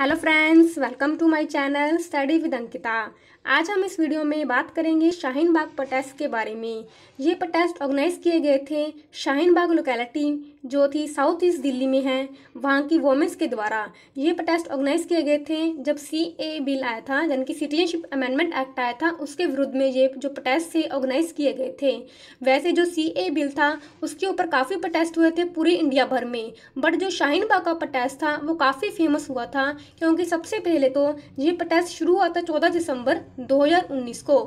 hello friends welcome to my channel study with Ankita आज हम इस वीडियो में बात करेंगे शाहीन बाग प्रोटेस्ट के बारे में ये प्रोटेस्ट ऑर्गेनाइज किए गए थे शाहीन बाग लोकेलिटी जो थी साउथ ईस्ट दिल्ली में है वहाँ की वोमेंस के द्वारा ये प्रोटेस्ट ऑर्गेनाइज किए गए थे जब सी ए बिल आया था यानी कि सिटीजनशिप अमेंडमेंट एक्ट आया था उसके विरुद्ध में ये जो प्रोटेस्ट थे ऑर्गेनाइज किए गए थे वैसे जो सी ए बिल था उसके ऊपर काफ़ी प्रोटेस्ट हुए थे पूरे इंडिया भर में बट जो शाहीन बाग का प्रोटेस्ट था वो काफ़ी फेमस हुआ था क्योंकि सबसे पहले तो ये टेस्ट शुरू हुआ था चौदह दिसंबर दो को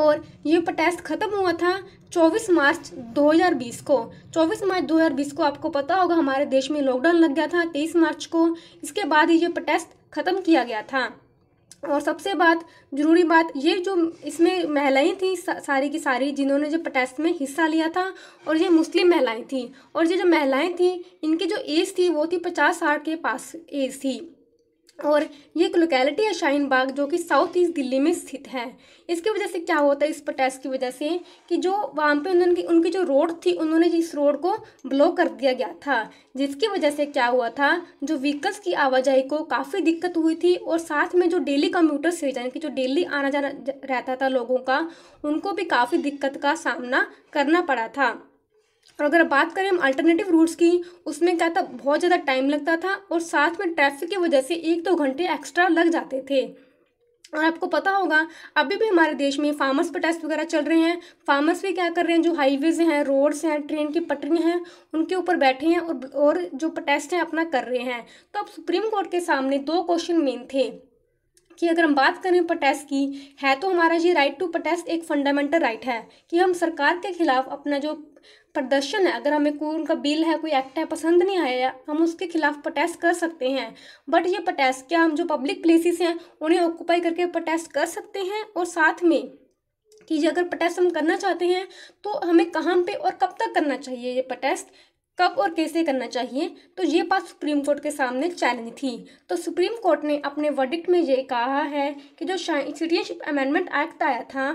और ये टेस्ट ख़त्म हुआ था 24 मार्च 2020 को 24 मार्च 2020 को आपको पता होगा हमारे देश में लॉकडाउन लग गया था 23 मार्च को इसके बाद ये टेस्ट ख़त्म किया गया था और सबसे बात ज़रूरी बात ये जो इसमें महिलाएं थी सारी की सारी जिन्होंने जो प्रोटेस्ट में हिस्सा लिया था और ये मुस्लिम महिलाएं थी और ये जो महिलाएं थी इनकी जो एज थी वो थी पचास साठ के पास एज थी और ये एक लोकेलिटी है शाहीन बाग जो कि साउथ ईस्ट दिल्ली में स्थित है इसकी वजह से क्या होता है इस प्रोटेस्ट की वजह से कि जो वहाँ पे उन्होंने उनकी जो रोड थी उन्होंने इस रोड को ब्लॉक कर दिया गया था जिसकी वजह से क्या हुआ था जो व्हीकल्स की आवाजाही को काफ़ी दिक्कत हुई थी और साथ में जो डेली कम्प्यूटर से यानी कि जो डेली आना जाना रहता था लोगों का उनको भी काफ़ी दिक्कत का सामना करना पड़ा था और अगर बात करें हम अल्टरनेटिव रूट्स की उसमें क्या था बहुत ज़्यादा टाइम लगता था और साथ में ट्रैफिक की वजह से एक दो तो घंटे एक्स्ट्रा लग जाते थे और आपको पता होगा अभी भी हमारे देश में फार्मर्स प्रोटेस्ट वगैरह चल रहे हैं फार्मर्स भी क्या कर रहे हैं जो हाईवेज हैं रोड्स हैं ट्रेन की पटरियाँ हैं उनके ऊपर बैठे हैं और और जो प्रोटेस्ट हैं अपना कर रहे हैं तो अब सुप्रीम कोर्ट के सामने दो क्वेश्चन मेन थे कि अगर हम बात करें प्रोटेस्ट की है तो हमारा ये राइट टू प्रोटेस्ट एक फंडामेंटल राइट है कि हम सरकार के खिलाफ अपना जो प्रदर्शन है अगर हमें कोई उनका बिल है कोई एक्ट है पसंद नहीं आया हम उसके खिलाफ प्रोटेस्ट कर सकते हैं बट ये प्रोटेस्ट क्या हम जो पब्लिक प्लेसेस हैं उन्हें ऑक्यूपाई करके प्रोटेस्ट कर सकते हैं और साथ में कि ये अगर प्रोटेस्ट हम करना चाहते हैं तो हमें कहाँ पे और कब तक करना चाहिए ये प्रोटेस्ट कब और कैसे करना चाहिए तो ये बात सुप्रीम कोर्ट के सामने चैलेंज थी तो सुप्रीम कोर्ट ने अपने वर्डिक्ट में ये कहा है कि जो सिटीजनशिप अमेंडमेंट एक्ट आया था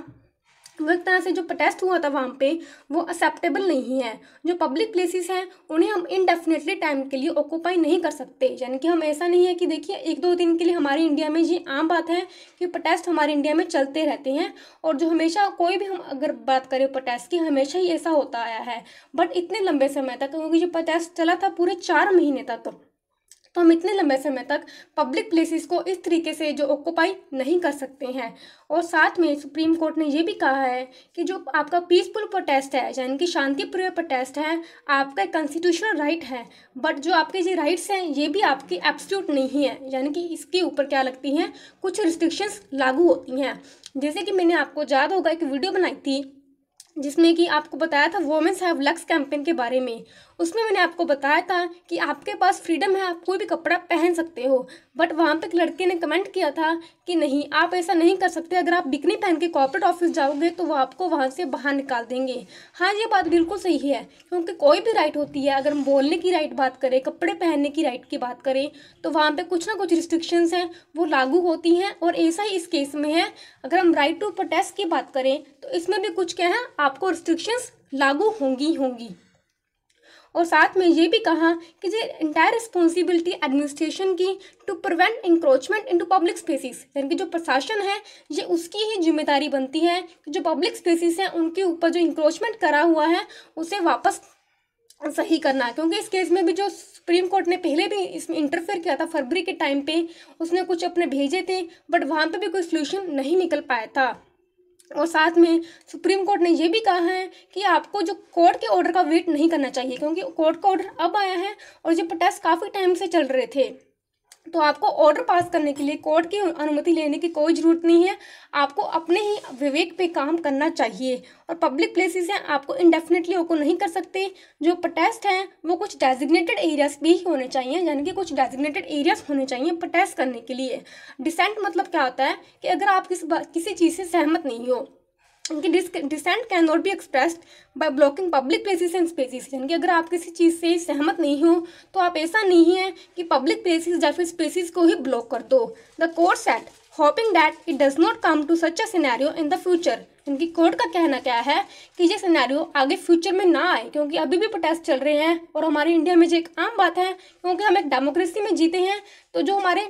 एक तरह से जो प्रोटेस्ट हुआ था वहाँ पे वो एक्सेप्टेबल नहीं है जो पब्लिक प्लेसेस हैं उन्हें हम इनडेफिनेटली टाइम के लिए ऑक्यूपाई नहीं कर सकते यानी कि हम ऐसा नहीं है कि देखिए एक दो दिन के लिए हमारे इंडिया में ये आम बात है कि प्रोटेस्ट हमारे इंडिया में चलते रहते हैं और जो हमेशा कोई भी हम अगर बात करें प्रोटेस्ट की हमेशा ही ऐसा होता आया है बट इतने लंबे समय तक क्योंकि जो प्रोटेस्ट चला था पूरे चार महीने तक तो हम इतने लंबे समय तक पब्लिक प्लेसेस को इस तरीके से जो ऑक्यूपाई नहीं कर सकते हैं और साथ में सुप्रीम कोर्ट ने ये भी कहा है कि जो आपका पीसफुल प्रोटेस्ट है यानी कि शांतिप्रिय प्रोटेस्ट है आपका एक कॉन्स्टिट्यूशनल राइट है बट जो आपके ये राइट्स हैं ये भी आपकी एब्सोल्यूट नहीं है यानी कि इसके ऊपर क्या लगती हैं कुछ रिस्ट्रिक्शंस लागू होती हैं जैसे कि मैंने आपको याद होगा एक वीडियो बनाई थी जिसमें कि आपको बताया था वोमेंस हैव लक्स कैंपेन के बारे में उसमें मैंने आपको बताया था कि आपके पास फ्रीडम है आप कोई भी कपड़ा पहन सकते हो बट वहाँ पे एक लड़के ने कमेंट किया था कि नहीं आप ऐसा नहीं कर सकते अगर आप बिकनी पहन के कॉर्पोरेट ऑफिस जाओगे तो वो आपको वहाँ से बाहर निकाल देंगे हाँ ये बात बिल्कुल सही है क्योंकि कोई भी राइट होती है अगर हम बोलने की राइट बात करें कपड़े पहनने की राइट की बात करें तो वहाँ पर कुछ ना कुछ रिस्ट्रिक्शंस हैं वो लागू होती हैं और ऐसा ही इस केस में है अगर हम राइट टू प्रोटेस्ट की बात करें तो इसमें भी कुछ क्या है आपको रिस्ट्रिक्शंस लागू होंगी होंगी और साथ में ये भी कहा कि जो इंटायर रिस्पॉन्सिबिलिटी एडमिनिस्ट्रेशन की to prevent encroachment into public spaces यानी कि जो प्रशासन है ये उसकी ही जिम्मेदारी बनती है कि जो पब्लिक स्पेसिस हैं उनके ऊपर जो इंक्रोचमेंट करा हुआ है उसे वापस सही करना है क्योंकि इस केस में भी जो सुप्रीम कोर्ट ने पहले भी इसमें इंटरफेयर किया था फरवरी के टाइम पे उसने कुछ अपने भेजे थे बट वहाँ पे भी कोई सोल्यूशन नहीं निकल पाया था और साथ में सुप्रीम कोर्ट ने यह भी कहा है कि आपको जो कोर्ट के ऑर्डर का वेट नहीं करना चाहिए क्योंकि कोर्ट का ऑर्डर अब आया है और ये प्रोटेस्ट काफ़ी टाइम से चल रहे थे तो आपको ऑर्डर पास करने के लिए कोर्ट की अनुमति लेने की कोई ज़रूरत नहीं है आपको अपने ही विवेक पे काम करना चाहिए और पब्लिक प्लेसेस हैं आपको इंडेफिनेटली ओको नहीं कर सकते जो प्रोटेस्ट हैं वो कुछ डेजिग्नेटेड एरियाज भी होने चाहिए यानी कि कुछ डेजिग्नेटेड एरियाज होने चाहिए प्रोटेस्ट करने के लिए डिसेंट मतलब क्या होता है कि अगर आप किस किसी चीज़ से सहमत नहीं हो dissent can not be expressed by blocking public places and spaces यानी कि अगर आप किसी चीज़ से सहमत नहीं हो तो आप ऐसा नहीं है कि पब्लिक प्लेसेस या फिर स्पेसिस को ही ब्लॉक कर दो the court said hoping that it does not come to such a scenario in the future इनकी कोर्ट का कहना क्या है कि ये सिनेरियो आगे फ्यूचर में ना आए क्योंकि अभी भी प्रोटेस्ट चल रहे हैं और हमारे इंडिया में जो एक आम बात है क्योंकि हम एक डेमोक्रेसी में जीते हैं तो जो हमारे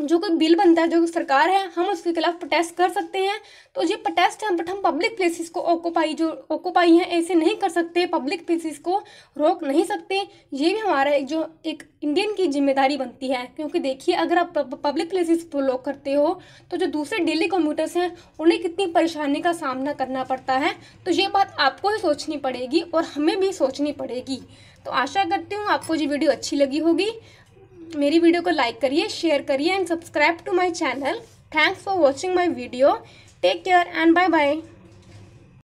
जो कोई बिल बनता है जो सरकार है हम उसके खिलाफ प्रोटेस्ट कर सकते हैं तो ये प्रोटेस्ट है बट हम पब्लिक प्लेसेस को ऑक्यूपाई जो ऑक्यूपाई हैं ऐसे नहीं कर सकते पब्लिक प्लेसेस को रोक नहीं सकते ये भी हमारा एक जो एक इंडियन की जिम्मेदारी बनती है क्योंकि देखिए अगर आप पब्लिक प्लेसेस को लॉक करते हो तो जो दूसरे डेली कम्प्यूटर्स हैं उन्हें कितनी परेशानी का सामना करना पड़ता है तो ये बात आपको ही सोचनी पड़ेगी और हमें भी सोचनी पड़ेगी तो आशा करती हूँ आपको ये वीडियो अच्छी लगी होगी मेरी वीडियो को लाइक करिए शेयर करिए and subscribe to my channel thanks for watching my video take care and bye bye